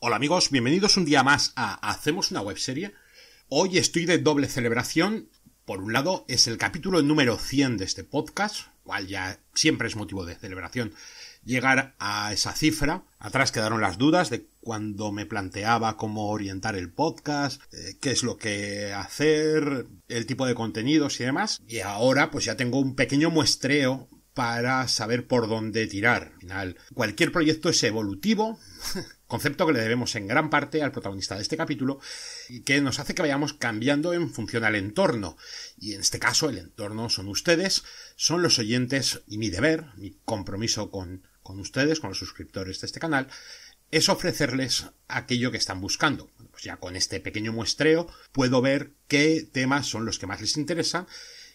Hola amigos, bienvenidos un día más a Hacemos una webserie. Hoy estoy de doble celebración. Por un lado, es el capítulo número 100 de este podcast, cual ya siempre es motivo de celebración llegar a esa cifra. Atrás quedaron las dudas de cuando me planteaba cómo orientar el podcast, eh, qué es lo que hacer, el tipo de contenidos y demás. Y ahora pues ya tengo un pequeño muestreo para saber por dónde tirar. Al final, cualquier proyecto es evolutivo, concepto que le debemos en gran parte al protagonista de este capítulo, y que nos hace que vayamos cambiando en función al entorno. Y en este caso, el entorno son ustedes, son los oyentes, y mi deber, mi compromiso con, con ustedes, con los suscriptores de este canal, es ofrecerles aquello que están buscando. Pues ya con este pequeño muestreo puedo ver qué temas son los que más les interesan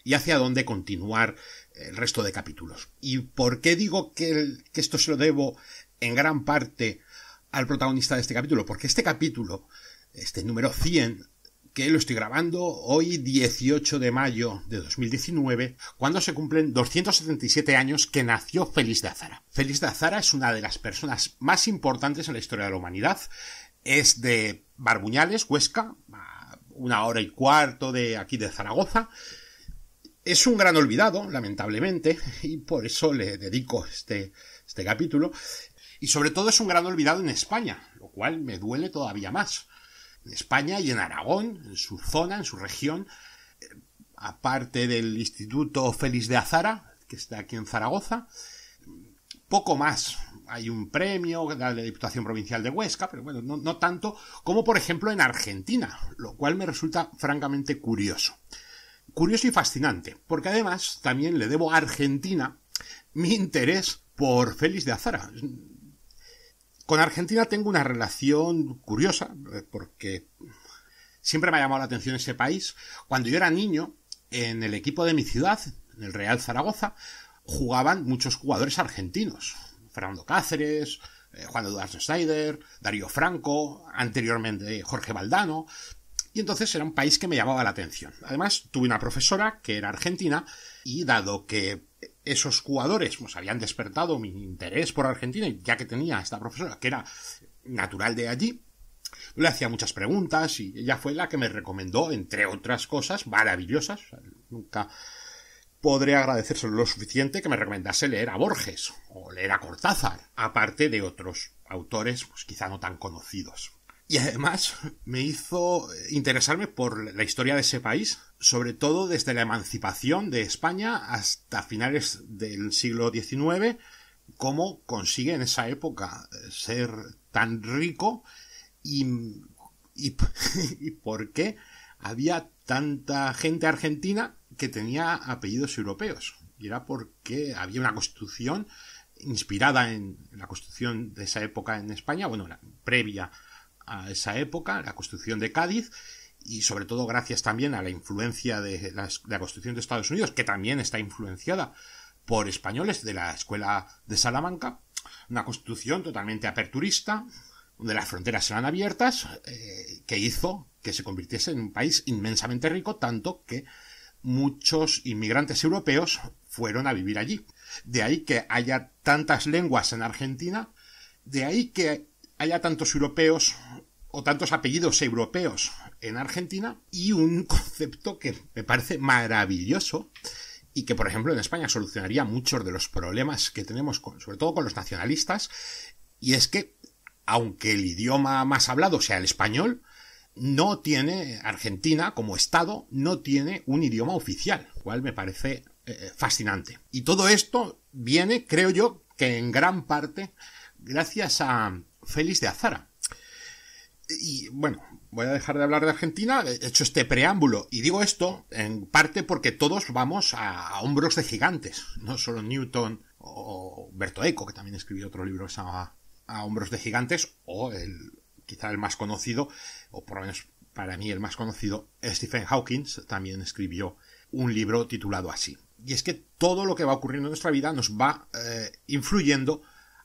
y hacia dónde continuar el resto de capítulos. ¿Y por qué digo que, esto se lo debo en gran parte al protagonista de este capítulo? Porque este capítulo, este número 100, que lo estoy grabando hoy 18 de mayo de 2019, cuando se cumplen 277 años que nació Félix de Azara. Félix de Azara es una de las personas más importantes en la historia de la humanidad. Es de Barbuñales, Huesca, una hora y cuarto de aquí de Zaragoza. Es un gran olvidado, lamentablemente, y por eso le dedico este, este capítulo. Y sobre todo es un gran olvidado en España, lo cual me duele todavía más. En España y en Aragón, en su zona, en su región, eh, aparte del Instituto Félix de Azara, que está aquí en Zaragoza, poco más. Hay un premio de la Diputación Provincial de Huesca, pero bueno, no, no tanto como por ejemplo en Argentina, lo cual me resulta francamente curioso curioso y fascinante, porque además también le debo a Argentina mi interés por Félix de Azara. Con Argentina tengo una relación curiosa, eh, porque siempre me ha llamado la atención ese país. Cuando yo era niño, en el equipo de mi ciudad, en el Real Zaragoza, jugaban muchos jugadores argentinos. Fernando Cáceres, eh, Juan Eduardo Schneider, Darío Franco, anteriormente Jorge Valdano. Y entonces era un país que me llamaba la atención. Además, tuve una profesora que era argentina y dado que esos jugadores nos pues, habían despertado mi interés por Argentina, y ya que tenía esta profesora que era natural de allí, le hacía muchas preguntas y ella fue la que me recomendó, entre otras cosas maravillosas, nunca podré agradecérselo lo suficiente que me recomendase leer a Borges o leer a Cortázar, aparte de otros autores pues, quizá no tan conocidos. Y además me hizo interesarme por la historia de ese país, sobre todo desde la emancipación de España hasta finales del siglo XIX, cómo consigue en esa época eh, ser tan rico y, y, por qué había tanta gente argentina que tenía apellidos europeos. Y era porque había una constitución inspirada en la constitución de esa época en España, bueno, una previa a esa época, la construcción de Cádiz, y sobre todo gracias también a la influencia de la, de construcción de Estados Unidos, que también está influenciada por españoles de la escuela de Salamanca, una constitución totalmente aperturista, donde las fronteras eran abiertas, eh, que hizo que se convirtiese en un país inmensamente rico, tanto que muchos inmigrantes europeos fueron a vivir allí. De ahí que haya tantas lenguas en Argentina, de ahí que haya tantos europeos o tantos apellidos europeos en Argentina y un concepto que me parece maravilloso y que, por ejemplo, en España solucionaría muchos de los problemas que tenemos, con, sobre todo con los nacionalistas, y es que, aunque el idioma más hablado sea el español, no tiene Argentina como Estado, no tiene un idioma oficial, cual me parece eh, fascinante. Y todo esto viene, creo yo, que en gran parte gracias a Félix de Azara. Y bueno, voy a dejar de hablar de Argentina, he hecho este preámbulo, y digo esto en parte porque todos vamos a hombros de gigantes, no solo Newton o Berto Eco, que también escribió otro libro que se llama A hombros de gigantes, o el, quizá el más conocido, o por lo menos para mí el más conocido, Stephen Hawking, también escribió un libro titulado así. Y es que todo lo que va ocurriendo en nuestra vida nos va eh, influyendo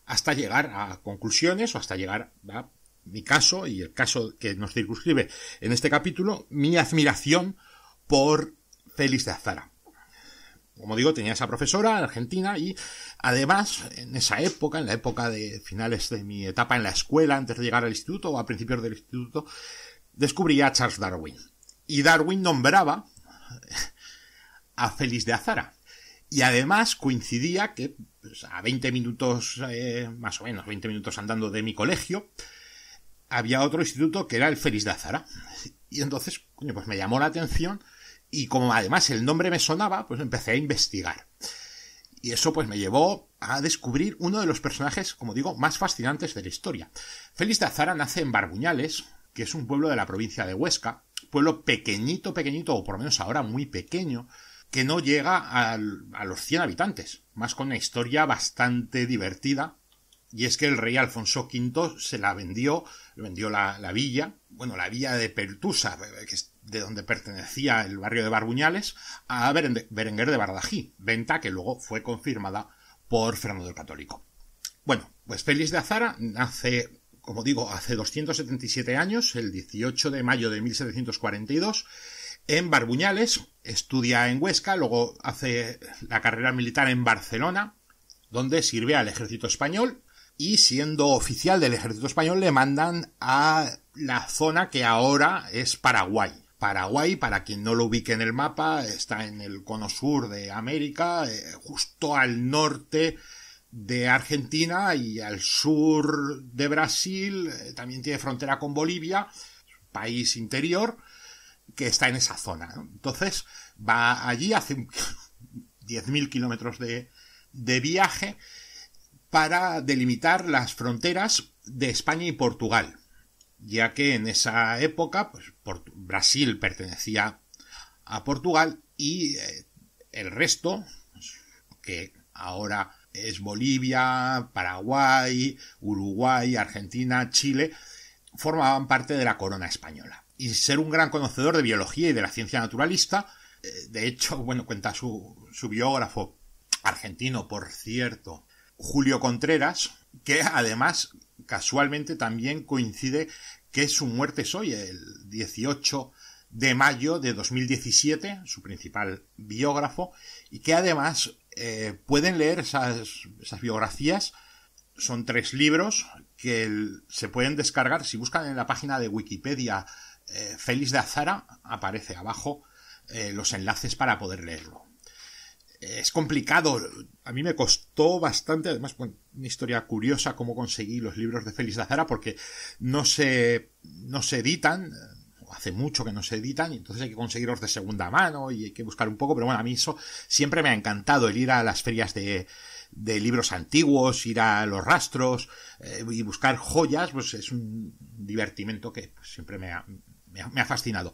hasta llegar a conclusiones o hasta llegar a mi caso y el caso que nos circunscribe en este capítulo, mi admiración por Félix de Azara. Como digo, tenía esa profesora argentina y además en esa época, en la época de finales de mi etapa en la escuela, antes de llegar al instituto o a principios del instituto, descubría a Charles Darwin. Y Darwin nombraba a Félix de Azara y además coincidía que pues, a 20 minutos, eh, más o menos 20 minutos andando de mi colegio, había otro instituto que era el Félix de Azara. Y entonces, pues me llamó la atención y como además el nombre me sonaba, pues empecé a investigar. Y eso pues me llevó a descubrir uno de los personajes, como digo, más fascinantes de la historia. Félix de Azara nace en Barbuñales, que es un pueblo de la provincia de Huesca, pueblo pequeñito, pequeñito, o por lo menos ahora muy pequeño, que no llega a, los 100 habitantes, más con una historia bastante divertida. Y es que el rey Alfonso V se la vendió, vendió la, villa, bueno, la villa de Pertusa, que es de donde pertenecía el barrio de Barbuñales, a Berenguer de Bardají, venta que luego fue confirmada por Fernando el Católico. Bueno, pues Félix de Azara nace como digo, hace 277 años, el 18 de mayo de 1742, en Barbuñales, estudia en Huesca, luego hace la carrera militar en Barcelona, donde sirve al ejército español y siendo oficial del ejército español le mandan a la zona que ahora es Paraguay. Paraguay, para quien no lo ubique en el mapa, está en el cono sur de América, eh, justo al norte de Argentina y al sur de Brasil, eh, también tiene frontera con Bolivia, país interior, que está en esa zona. Entonces va allí, hace 10.000 kilómetros de, viaje para delimitar las fronteras de España y Portugal, ya que en esa época pues, Brasil pertenecía a Portugal y eh, el resto, pues, que ahora es Bolivia, Paraguay, Uruguay, Argentina, Chile, formaban parte de la corona española y ser un gran conocedor de biología y de la ciencia naturalista. Eh, de hecho, bueno, cuenta su, su biógrafo argentino, por cierto, Julio Contreras, que además casualmente también coincide que su muerte es hoy, el 18 de mayo de 2017, su principal biógrafo, y que además eh, pueden leer esas, biografías. Son tres libros que se pueden descargar si buscan en la página de Wikipedia eh, Félix de Azara aparece abajo eh, los enlaces para poder leerlo. Es complicado, a mí me costó bastante, además, una historia curiosa cómo conseguí los libros de Félix de Azara porque no se, no se editan, eh, hace mucho que no se editan, y entonces hay que conseguirlos de segunda mano y hay que buscar un poco, pero bueno, a mí eso siempre me ha encantado, el ir a las ferias de, libros antiguos, ir a los rastros y buscar joyas, pues es un divertimento que siempre me ha, me ha, fascinado.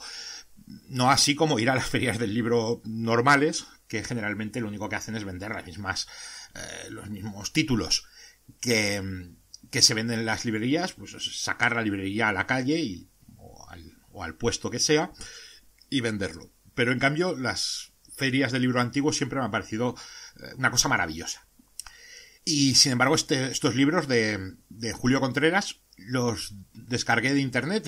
No así como ir a las ferias del libro normales, que generalmente lo único que hacen es vender las mismas, eh, los mismos títulos que, que, se venden en las librerías, pues sacar la librería a la calle o, al, puesto que sea y venderlo. Pero en cambio, las ferias del libro antiguo siempre me ha parecido eh, una cosa maravillosa. Y sin embargo, este, estos libros de, de Julio Contreras los descargué de internet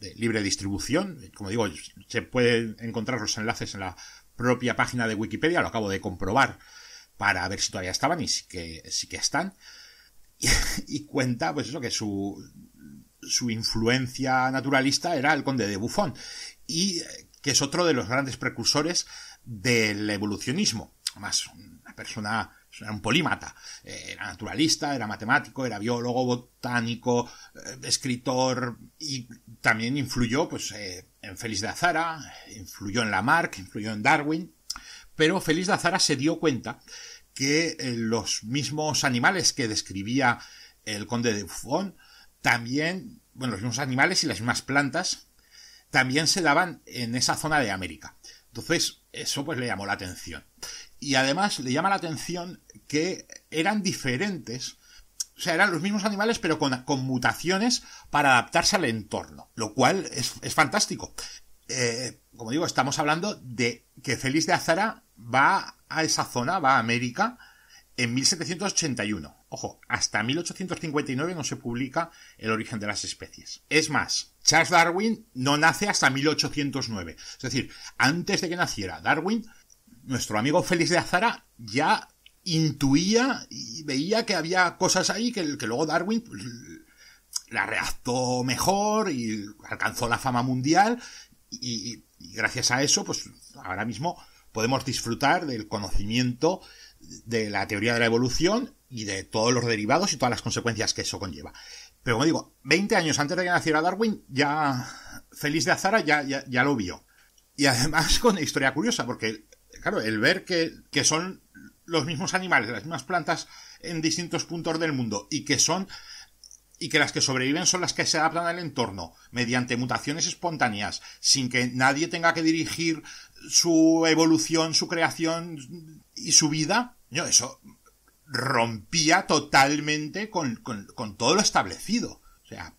de libre distribución. Como digo, se pueden encontrar los enlaces en la propia página de Wikipedia, lo acabo de comprobar para ver si todavía estaban y sí que, sí que están. Y, cuenta, pues eso, que su, su influencia naturalista era el conde de Buffon y eh, que es otro de los grandes precursores del evolucionismo. Además, una persona era un polímata, eh, era naturalista, era matemático, era biólogo, botánico, eh, escritor y también influyó pues, eh, en Félix de Azara, influyó en Lamarck, influyó en Darwin, pero Félix de Azara se dio cuenta que los mismos animales que describía el conde de Buffon, también, bueno, los mismos animales y las mismas plantas, también se daban en esa zona de América. Entonces, eso pues le llamó la atención. Y además le llama la atención que eran diferentes. O sea, eran los mismos animales, pero con, mutaciones para adaptarse al entorno. Lo cual es, fantástico. Eh, como digo, estamos hablando de que Félix de Azara va a esa zona, va a América, en 1781. Ojo, hasta 1859 no se publica El origen de las especies. Es más, Charles Darwin no nace hasta 1809. Es decir, antes de que naciera Darwin, nuestro amigo Félix de Azara ya intuía y veía que había cosas ahí que, que luego Darwin pues, la redactó mejor y alcanzó la fama mundial y, gracias a eso pues ahora mismo podemos disfrutar del conocimiento de la teoría de la evolución y de todos los derivados y todas las consecuencias que eso conlleva. Pero como digo, 20 años antes de que naciera Darwin, ya Félix de Azara ya, ya, lo vio. Y además con historia curiosa, porque claro, el ver que, son los mismos animales, las mismas plantas en distintos puntos del mundo y que son y que las que sobreviven son las que se adaptan al entorno mediante mutaciones espontáneas, sin que nadie tenga que dirigir su evolución, su creación y su vida. eso rompía totalmente con, con todo lo establecido. O sea,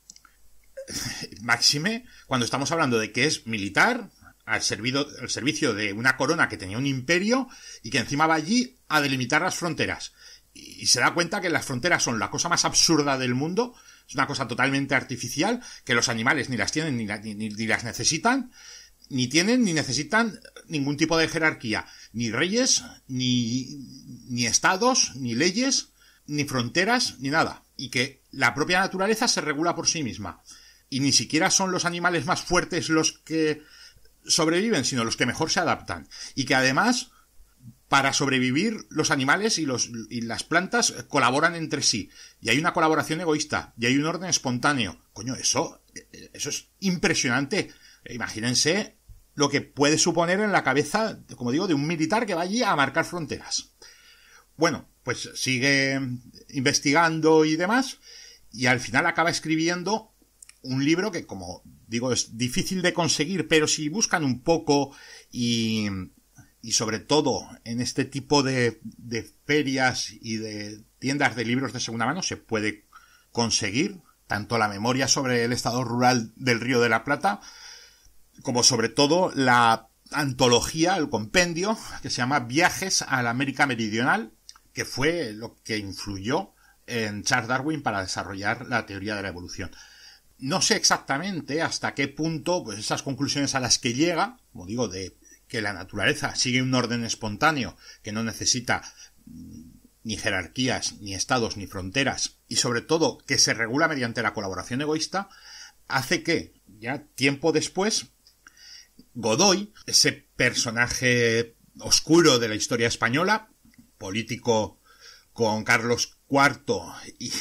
máxime cuando estamos hablando de que es militar, al, servido, servicio de una corona que tenía un imperio y que encima va allí a delimitar las fronteras. Y, se da cuenta que las fronteras son la cosa más absurda del mundo, es una cosa totalmente artificial, que los animales ni las tienen ni, ni las necesitan, ni tienen ni necesitan ningún tipo de jerarquía, ni reyes, ni, ni estados, ni leyes, ni fronteras, ni nada. Y que la propia naturaleza se regula por sí misma. Y ni siquiera son los animales más fuertes los que sobreviven, sino los que mejor se adaptan. Y que además, para sobrevivir, los animales y, los, las plantas colaboran entre sí. Y hay una colaboración egoísta, y hay un orden espontáneo. Coño, eso, eso es impresionante. Eh, imagínense lo que puede suponer en la cabeza, como digo, de un militar que va allí a marcar fronteras. Bueno, pues sigue investigando y demás, y al final acaba escribiendo un libro que, como digo, es difícil de conseguir, pero si buscan un poco y, sobre todo en este tipo de, de, ferias y de tiendas de libros de segunda mano se puede conseguir tanto la memoria sobre el estado rural del Río de la Plata como sobre todo la antología, el compendio que se llama Viajes a la América Meridional, que fue lo que influyó en Charles Darwin para desarrollar la teoría de la evolución no sé exactamente hasta qué punto pues, esas conclusiones a las que llega, como digo, de que la naturaleza sigue un orden espontáneo que no necesita mm, ni jerarquías, ni estados, ni fronteras, y sobre todo que se regula mediante la colaboración egoísta, hace que, ya tiempo después, Godoy, ese personaje oscuro de la historia española, político con Carlos IV y,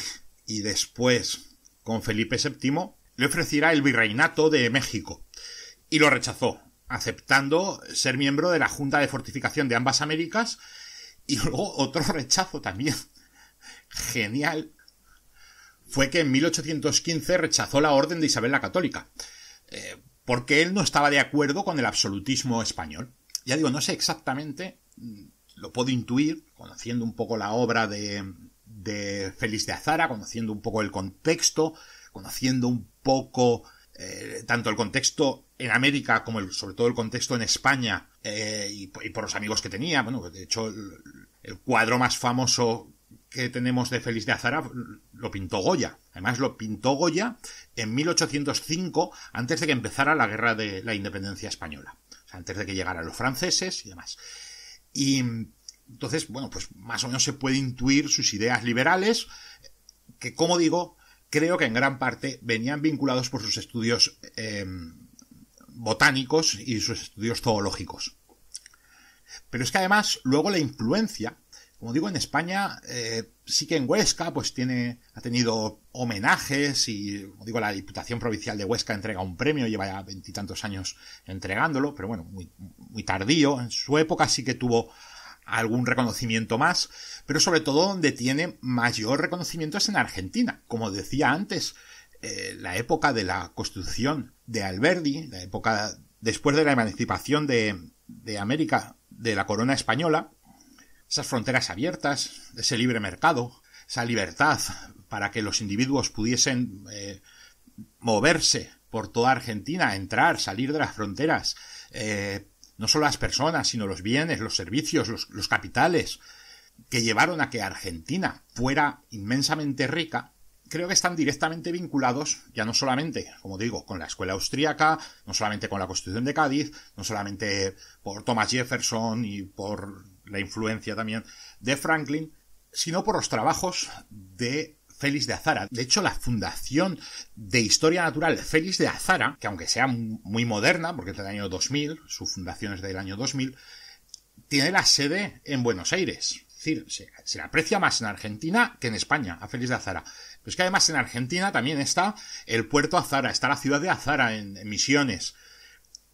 y después con Felipe VII, le ofreciera el virreinato de México, y lo rechazó, aceptando ser miembro de la Junta de Fortificación de ambas Américas, y luego otro rechazo también. Genial. Fue que en 1815 rechazó la orden de Isabel la Católica, eh, porque él no estaba de acuerdo con el absolutismo español. Ya digo, no sé exactamente, mm, lo puedo intuir, conociendo un poco la obra de, de Félix de Azara, conociendo un poco el contexto, conociendo un poco eh, tanto el contexto en América como sobre todo el contexto en España eh, y, por los amigos que tenía. Bueno, de hecho, el, cuadro más famoso que tenemos de Félix de Azara lo pintó Goya. Además, lo pintó Goya en 1805, antes de que empezara la guerra de la independencia española. O sea, antes de que llegaran los franceses y demás. Y entonces, bueno, pues más o menos se puede intuir sus ideas liberales, que como digo, creo que en gran parte venían vinculados por sus estudios em, botánicos y sus estudios zoológicos. Pero es que además, luego la influencia, como digo, en España eh, sí que en Huesca pues tiene, ha tenido homenajes y, como digo, la Diputación Provincial de Huesca entrega un premio, lleva ya veintitantos años entregándolo, pero bueno, muy, muy tardío. En su época sí que tuvo algún reconocimiento más, pero sobre todo donde tiene mayor reconocimiento es en Argentina. Como decía antes, eh, la época de la constitución de Alberdi, la época después de la emancipación de, América de la corona española, esas fronteras abiertas, ese libre mercado, esa libertad para que los individuos pudiesen eh, moverse por toda Argentina, entrar, salir de las fronteras, eh, no solo las personas, sino los bienes, los servicios, los, capitales, que llevaron a que Argentina fuera inmensamente rica, creo que están directamente vinculados, ya no solamente, como digo, con la escuela austríaca, no solamente con la Constitución de Cádiz, no solamente por Thomas Jefferson y por la influencia también de Franklin, sino por los trabajos de Félix de Azara. De hecho, la Fundación de Historia Natural Félix de Azara, que aunque sea muy moderna, porque es del año 2000, su fundación es del año 2000, tiene la sede en Buenos Aires. Es decir, se, le aprecia más en Argentina que en España, a Félix de Azara. Pero es que además en Argentina también está el puerto Azara, está la ciudad de Azara en, Misiones.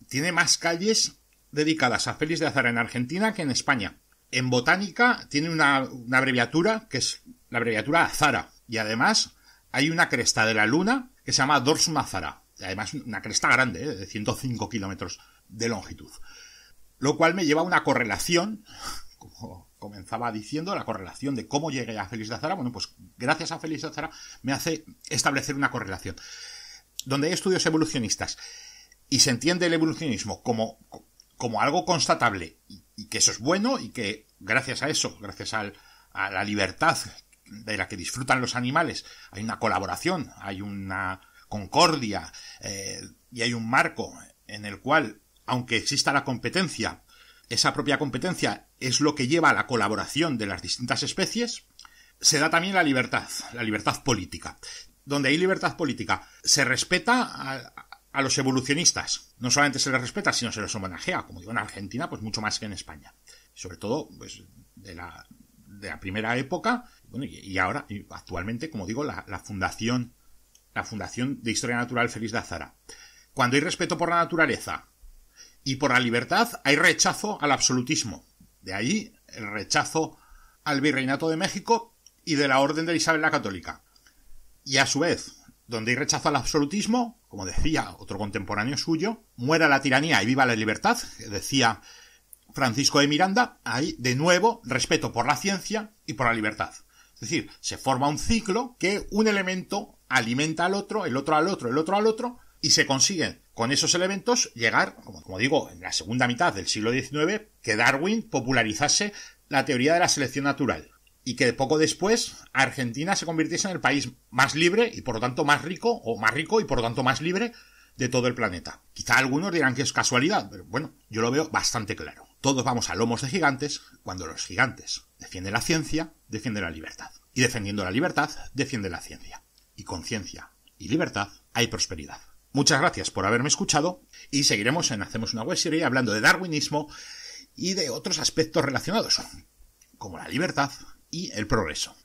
Tiene más calles dedicadas a Félix de Azara en Argentina que en España. En botánica tiene una abreviatura que es la abreviatura Azara, y además hay una cresta de la Luna que se llama Dors Mazara. Además, una cresta grande, ¿eh? de 105 kilómetros de longitud. Lo cual me lleva a una correlación, como comenzaba diciendo, la correlación de cómo llegué a Feliz de Azara. Bueno, pues gracias a Feliz de Azara me hace establecer una correlación. Donde hay estudios evolucionistas y se entiende el evolucionismo como, como algo constatable y, que eso es bueno y que gracias a eso, gracias a la libertad de la que disfrutan los animales, hay una colaboración, hay una concordia eh, y hay un marco en el cual, aunque exista la competencia, esa propia competencia es lo que lleva a la colaboración de las distintas especies, se da también la libertad, la libertad política. Donde hay libertad política, se respeta a, los evolucionistas. No solamente se les respeta, sino se les homenajea, como digo, en Argentina, pues mucho más que en España. Sobre todo, pues, la, de la primera época, y, ahora, actualmente, como digo, la, fundación, la Fundación de Historia Natural Feliz de Azara. Cuando hay respeto por la naturaleza y por la libertad, hay rechazo al absolutismo. De ahí el rechazo al Virreinato de México y de la Orden de Isabel la Católica. Y a su vez, donde hay rechazo al absolutismo, como decía otro contemporáneo suyo, muera la tiranía y viva la libertad, decía Francisco de Miranda, hay de nuevo respeto por la ciencia y por la libertad. Es decir, se forma un ciclo que un elemento alimenta al otro, el otro al otro, el otro al otro, y se consigue con esos elementos llegar, como, como digo, en la segunda mitad del siglo XIX, que Darwin popularizase la teoría de la selección natural y que poco después Argentina se convirtiese en el país más libre y por lo tanto más rico, o más rico y por lo tanto más libre de todo el planeta. Quizá algunos dirán que es casualidad, pero bueno, yo lo veo bastante claro todos vamos a lomos de gigantes cuando los gigantes defienden la ciencia, defienden la libertad. Y defendiendo la libertad, defienden la ciencia. Y con ciencia y libertad hay prosperidad. Muchas gracias por haberme escuchado y seguiremos en Hacemos una web serie hablando de darwinismo y de otros aspectos relacionados, como la libertad y el progreso.